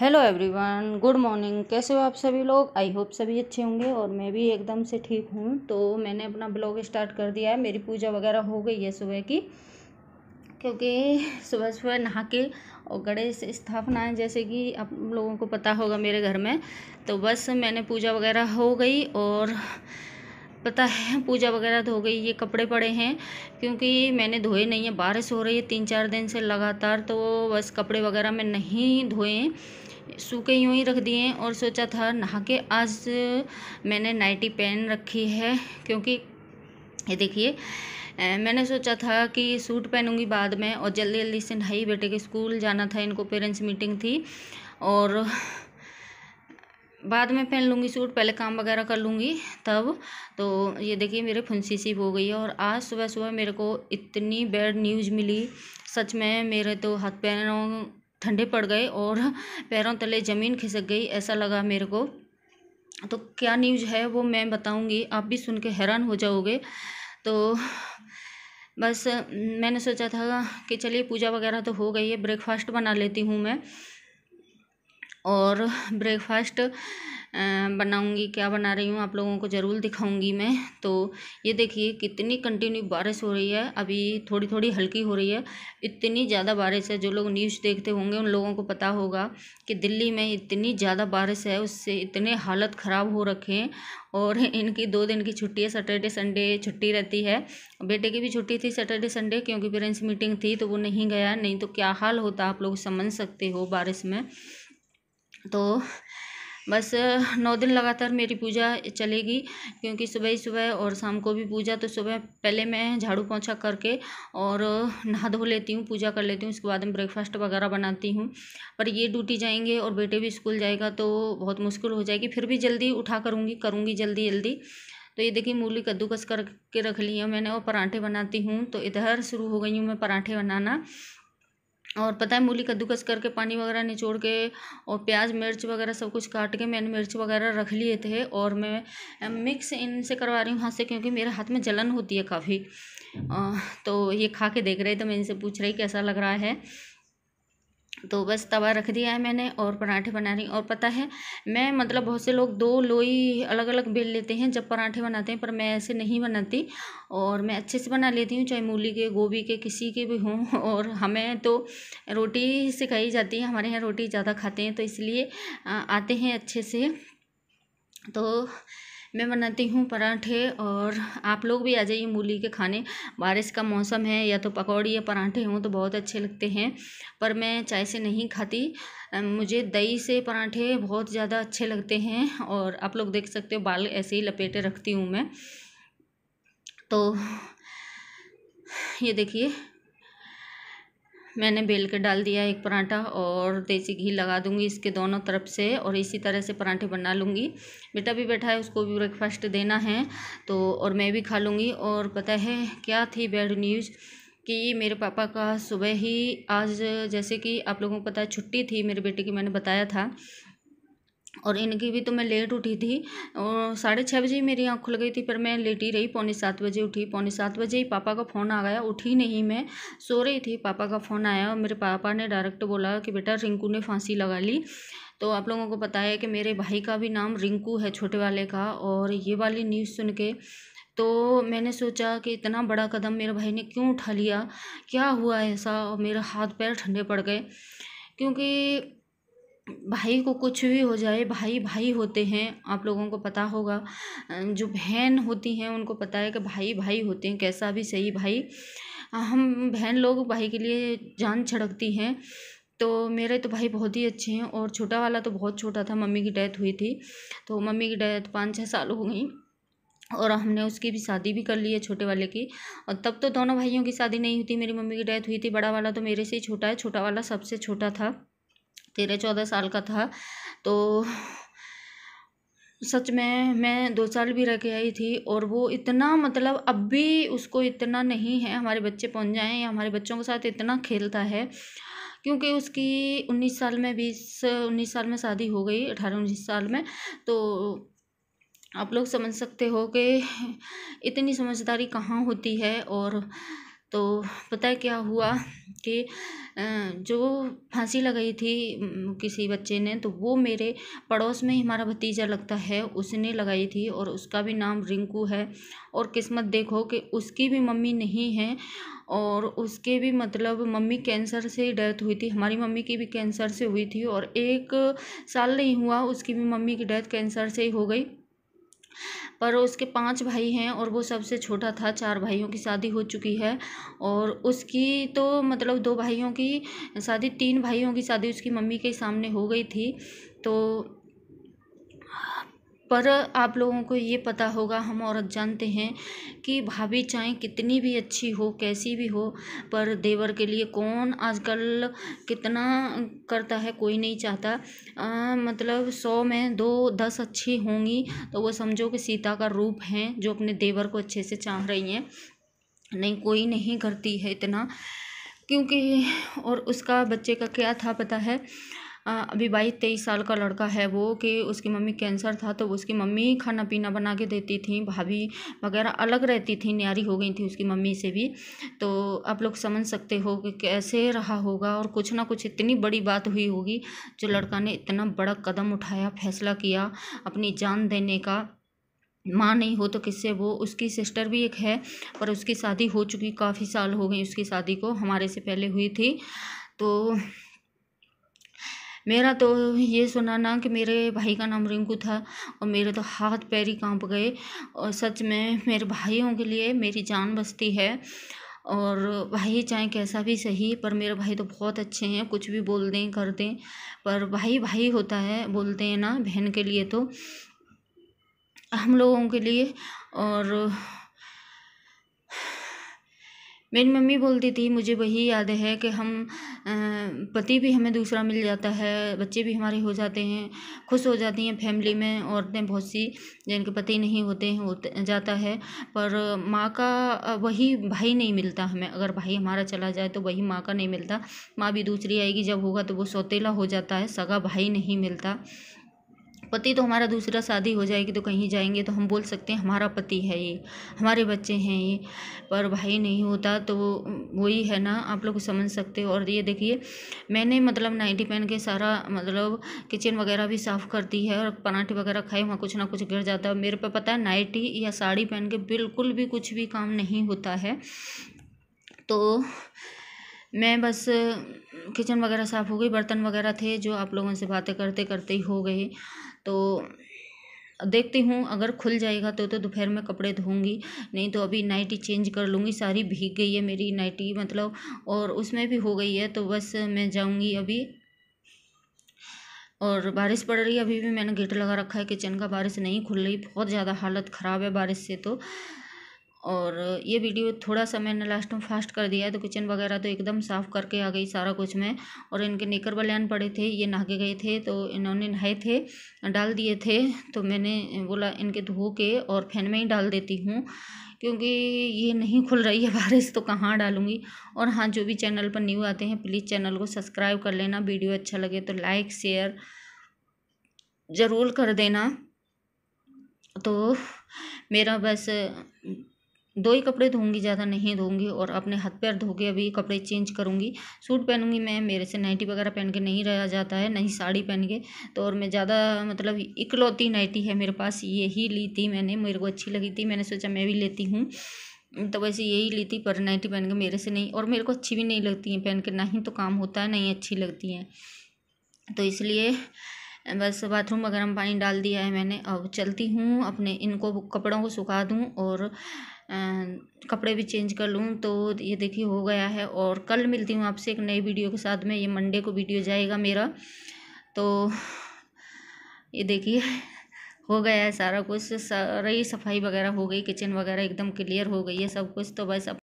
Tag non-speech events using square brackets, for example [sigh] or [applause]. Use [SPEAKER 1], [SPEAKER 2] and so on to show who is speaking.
[SPEAKER 1] hello everyone good morning कैसे हो आप सभी लोग आई होप सभी अच्छे होंगे और मैं भी एकदम से ठीक हूँ तो मैंने अपना ब्लॉग स्टार्ट कर दिया है मेरी पूजा वगैरह हो गई है सुबह की क्योंकि सुबह सुबह नहा के और गणेश स्थापना है जैसे कि आप लोगों को पता होगा मेरे घर में तो बस मैंने पूजा वगैरह हो गई और पता है पूजा वगैरह धो तो गई ये कपड़े पड़े हैं क्योंकि मैंने धोए नहीं है बारिश हो रही है तीन चार दिन से लगातार तो बस कपड़े वगैरह मैं नहीं धोए सूखे यूँ ही रख दिए और सोचा था नहा के आज मैंने नाइटी पहन रखी है क्योंकि ये देखिए मैंने सोचा था कि सूट पहनूंगी बाद में और जल्दी जल्दी से नहाई बेटे के स्कूल जाना था इनको पेरेंट्स मीटिंग थी और बाद में पहन लूँगी सूट पहले काम वगैरह कर लूँगी तब तो ये देखिए मेरे फुंसी सी हो गई है और आज सुबह सुबह मेरे को इतनी बैड न्यूज़ मिली सच में मेरे तो हाथ पैरों ठंडे पड़ गए और पैरों तले ज़मीन खिसक गई ऐसा लगा मेरे को तो क्या न्यूज है वो मैं बताऊंगी आप भी सुन के हैरान हो जाओगे तो बस मैंने सोचा था कि चलिए पूजा वगैरह तो हो गई है ब्रेकफास्ट बना लेती हूँ मैं और ब्रेकफास्ट बनाऊँगी क्या बना रही हूँ आप लोगों को ज़रूर दिखाऊँगी मैं तो ये देखिए कितनी कंटिन्यू बारिश हो रही है अभी थोड़ी थोड़ी हल्की हो रही है इतनी ज़्यादा बारिश है जो लोग न्यूज़ देखते होंगे उन लोगों को पता होगा कि दिल्ली में इतनी ज़्यादा बारिश है उससे इतने हालत ख़राब हो रखे हैं और इनकी दो दिन की छुट्टी है सैटरडे संडे छुट्टी रहती है बेटे की भी छुट्टी थी सैटरडे संडे क्योंकि पेरेंट्स मीटिंग थी तो वो नहीं गया नहीं तो क्या हाल होता आप लोग समझ सकते हो बारिश में तो बस नौ दिन लगातार मेरी पूजा चलेगी क्योंकि सुबह ही सुबह और शाम को भी पूजा तो सुबह पहले मैं झाड़ू पोछा करके और नहा धो लेती हूँ पूजा कर लेती हूँ उसके बाद में ब्रेकफास्ट वगैरह बनाती हूँ पर ये ड्यूटी जाएंगे और बेटे भी स्कूल जाएगा तो बहुत मुश्किल हो जाएगी फिर भी जल्दी उठा करूँगी करूँगी जल्दी जल्दी तो ये देखिए मूली कद्दूकस करके रख ली है मैंने और पराठे बनाती हूँ तो इधर शुरू हो गई हूँ मैं पराठे बनाना और पता है मूली कद्दूकस करके पानी वगैरह निचोड़ के और प्याज मिर्च वगैरह सब कुछ काट के मैंने मिर्च वगैरह रख लिए थे और मैं मिक्स इनसे करवा रही हूँ हाथ से क्योंकि मेरे हाथ में जलन होती है काफ़ी तो ये खा के देख रहे थे मैं इनसे पूछ रही कैसा लग रहा है तो बस तवा रख दिया है मैंने और पराठे बना रही और पता है मैं मतलब बहुत से लोग दो लोई अलग अलग बेल लेते हैं जब पराठे बनाते हैं पर मैं ऐसे नहीं बनाती और मैं अच्छे से बना लेती हूँ चाहे मूली के गोभी के किसी के भी हों [laughs] और हमें तो रोटी से खाई जाती है हमारे यहाँ रोटी ज़्यादा खाते हैं तो इसलिए आते हैं अच्छे से तो मैं बनाती हूँ पराठे और आप लोग भी आ जाइए मूली के खाने बारिश का मौसम है या तो पकौड़ी या पराठे हों तो बहुत अच्छे लगते हैं पर मैं चाय से नहीं खाती मुझे दही से पराठे बहुत ज़्यादा अच्छे लगते हैं और आप लोग देख सकते हो बाल ऐसे ही लपेटे रखती हूँ मैं तो ये देखिए मैंने बेल के डाल दिया एक पराठा और देसी घी लगा दूंगी इसके दोनों तरफ से और इसी तरह से पराठे बना लूँगी बेटा भी बैठा है उसको भी ब्रेकफास्ट देना है तो और मैं भी खा लूँगी और पता है क्या थी बैड न्यूज़ कि मेरे पापा का सुबह ही आज जैसे कि आप लोगों को पता है छुट्टी थी मेरे बेटे की मैंने बताया था और इनकी भी तो मैं लेट उठी थी और साढ़े छः बजे ही मेरी आँख खुल गई थी पर मैं लेटी रही पौने सात बजे उठी पौने सात बजे ही पापा का फ़ोन आ गया उठी नहीं मैं सो रही थी पापा का फ़ोन आया और मेरे पापा ने डायरेक्ट बोला कि बेटा रिंकू ने फांसी लगा ली तो आप लोगों को पता है कि मेरे भाई का भी नाम रिंकू है छोटे वाले का और ये वाली न्यूज़ सुन के तो मैंने सोचा कि इतना बड़ा कदम मेरे भाई ने क्यों उठा लिया क्या हुआ ऐसा और मेरे हाथ पैर ठंडे पड़ गए क्योंकि भाई को कुछ भी हो जाए भाई भाई होते हैं आप लोगों को पता होगा जो बहन होती हैं उनको पता है कि भाई भाई होते हैं कैसा भी सही भाई हम बहन लोग भाई के लिए जान छड़कती हैं तो मेरे तो भाई बहुत ही अच्छे हैं और छोटा वाला तो बहुत छोटा था मम्मी की डेथ हुई थी तो मम्मी की डेथ पाँच छः साल हो गई और हमने उसकी भी शादी भी कर ली है छोटे वाले की और तब तो दोनों भाइयों की शादी नहीं हुई थी मेरी मम्मी की डेथ हुई थी बड़ा वाला तो मेरे से ही छोटा है छोटा वाला सबसे छोटा था तेरह चौदह साल का था तो सच में मैं दो साल भी रह के आई थी और वो इतना मतलब अब भी उसको इतना नहीं है हमारे बच्चे पहुंच जाएं या हमारे बच्चों के साथ इतना खेलता है क्योंकि उसकी उन्नीस साल में बीस उन्नीस साल में शादी हो गई अठारह उन्नीस साल में तो आप लोग समझ सकते हो कि इतनी समझदारी कहाँ होती है और तो पता है क्या हुआ कि जो फांसी लगाई थी किसी बच्चे ने तो वो मेरे पड़ोस में ही हमारा भतीजा लगता है उसने लगाई थी और उसका भी नाम रिंकू है और किस्मत देखो कि उसकी भी मम्मी नहीं है और उसके भी मतलब मम्मी कैंसर से डेथ हुई थी हमारी मम्मी की भी कैंसर से हुई थी और एक साल नहीं हुआ उसकी भी मम्मी की डेथ कैंसर से ही हो गई पर उसके पाँच भाई हैं और वो सबसे छोटा था चार भाइयों की शादी हो चुकी है और उसकी तो मतलब दो भाइयों की शादी तीन भाइयों की शादी उसकी मम्मी के सामने हो गई थी तो पर आप लोगों को ये पता होगा हम औरत जानते हैं कि भाभी चाहे कितनी भी अच्छी हो कैसी भी हो पर देवर के लिए कौन आजकल कितना करता है कोई नहीं चाहता आ, मतलब सौ में दो दस अच्छी होंगी तो वो समझो कि सीता का रूप हैं जो अपने देवर को अच्छे से चाह रही हैं नहीं कोई नहीं करती है इतना क्योंकि और उसका बच्चे का क्या था पता है हाँ, अभी बाईस तेईस साल का लड़का है वो कि उसकी मम्मी कैंसर था तो उसकी मम्मी खाना पीना बना के देती थी भाभी वगैरह अलग रहती थी न्यारी हो गई थी उसकी मम्मी से भी तो आप लोग समझ सकते हो कि कैसे रहा होगा और कुछ ना कुछ इतनी बड़ी बात हुई होगी जो लड़का ने इतना बड़ा कदम उठाया फैसला किया अपनी जान देने का माँ नहीं हो तो किससे वो उसकी सिस्टर भी एक है पर उसकी शादी हो चुकी काफ़ी साल हो गई उसकी शादी को हमारे से पहले हुई थी तो मेरा तो ये सुना ना कि मेरे भाई का नाम रिंकू था और मेरे तो हाथ पैर ही काँप गए और सच में मेरे भाइयों के लिए मेरी जान बसती है और भाई चाहे कैसा भी सही पर मेरे भाई तो बहुत अच्छे हैं कुछ भी बोल दें कर दें पर भाई भाई होता है बोलते हैं ना बहन के लिए तो हम लोगों के लिए और मेरी मम्मी बोलती थी मुझे वही याद है कि हम पति भी हमें दूसरा मिल जाता है बच्चे भी हमारे हो जाते हैं खुश हो जाती हैं फैमिली में औरतें बहुत सी जिनके पति नहीं होते हैं होते जाता है पर माँ का वही भाई नहीं मिलता हमें अगर भाई हमारा चला जाए तो वही माँ का नहीं मिलता माँ भी दूसरी आएगी जब होगा तो वो सौतेला हो जाता है सगा भाई नहीं मिलता पति तो हमारा दूसरा शादी हो जाएगी तो कहीं जाएंगे तो हम बोल सकते हैं हमारा पति है ये हमारे बच्चे हैं ये पर भाई नहीं होता तो वो वही है ना आप लोग समझ सकते हो और ये देखिए मैंने मतलब नाइटी पहन के सारा मतलब किचन वगैरह भी साफ़ करती है और पराठे वगैरह खाए वहाँ कुछ ना कुछ गिर जाता है मेरे पे पता है नाइटी या साड़ी पहन के बिल्कुल भी कुछ भी काम नहीं होता है तो मैं बस किचन वगैरह साफ़ हो गई बर्तन वगैरह थे जो आप लोगों से बातें करते करते ही हो गए तो देखती हूँ अगर खुल जाएगा तो तो दोपहर में कपड़े धोऊंगी नहीं तो अभी नाइटी चेंज कर लूँगी सारी भीग गई है मेरी नाइटी मतलब और उसमें भी हो गई है तो बस मैं जाऊँगी अभी और बारिश पड़ रही है अभी भी मैंने गेट लगा रखा है किचन का बारिश नहीं खुल रही बहुत ज़्यादा हालत ख़राब है बारिश से तो और ये वीडियो थोड़ा सा मैंने लास्ट में फास्ट कर दिया है तो किचन वगैरह तो एकदम साफ़ करके आ गई सारा कुछ मैं और इनके निकर बलियान पड़े थे ये नहाके गए थे तो इन्होंने नहाए थे डाल दिए थे तो मैंने बोला इनके धो के और फैन में ही डाल देती हूँ क्योंकि ये नहीं खुल रही है [laughs] बारिश तो कहाँ डालूँगी और हाँ जो भी चैनल पर न्यू आते हैं प्लीज़ चैनल को सब्सक्राइब कर लेना वीडियो अच्छा लगे तो लाइक शेयर ज़रूर कर देना तो मेरा बस दो ही कपड़े धोऊंगी ज़्यादा नहीं धोऊंगी और अपने हाथ पैर धो के अभी कपड़े चेंज करूँगी सूट पहनूंगी मैं मेरे से नाइटी वगैरह पहन के नहीं रहा जाता है नहीं साड़ी पहन के तो और मैं ज़्यादा मतलब इकलौती नाइटी है मेरे पास ये ही ली थी मैंने मेरे को अच्छी लगी थी मैंने सोचा मैं भी लेती हूँ तो वैसे यही ली थी पर नाइटी पहन के मेरे से नहीं और मेरे को अच्छी भी नहीं लगती हैं पहन के ना ही तो काम होता है नहीं अच्छी लगती हैं तो इसलिए बस बाथरूम में गर्म पानी डाल दिया है मैंने अब चलती हूँ अपने इनको कपड़ों को सुखा दूँ और कपड़े भी चेंज कर लूँ तो ये देखिए हो गया है और कल मिलती हूँ आपसे एक नई वीडियो के साथ में ये मंडे को वीडियो जाएगा मेरा तो ये देखिए हो गया है सारा कुछ ही सफाई वगैरह हो गई किचन वगैरह एकदम क्लियर हो गई है सब कुछ तो बस अब